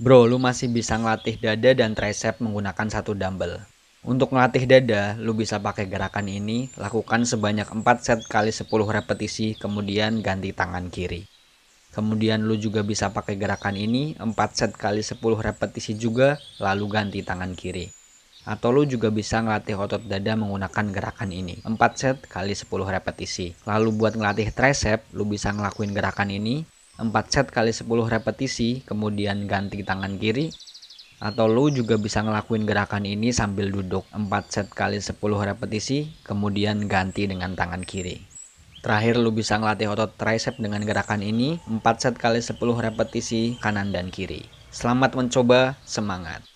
Bro, lu masih bisa ngelatih dada dan tricep menggunakan satu dumbbell. Untuk ngelatih dada, lu bisa pakai gerakan ini, lakukan sebanyak 4 set kali 10 repetisi, kemudian ganti tangan kiri. Kemudian lu juga bisa pakai gerakan ini 4 set kali 10 repetisi juga, lalu ganti tangan kiri. Atau lu juga bisa ngelatih otot dada menggunakan gerakan ini 4 set kali 10 repetisi. Lalu buat ngelatih tricep, lu bisa ngelakuin gerakan ini 4 set kali 10 repetisi, kemudian ganti tangan kiri. Atau lu juga bisa ngelakuin gerakan ini sambil duduk 4 set kali 10 repetisi, kemudian ganti dengan tangan kiri. Terakhir lu bisa ngelatih otot tricep dengan gerakan ini 4 set kali 10 repetisi kanan dan kiri. Selamat mencoba, semangat.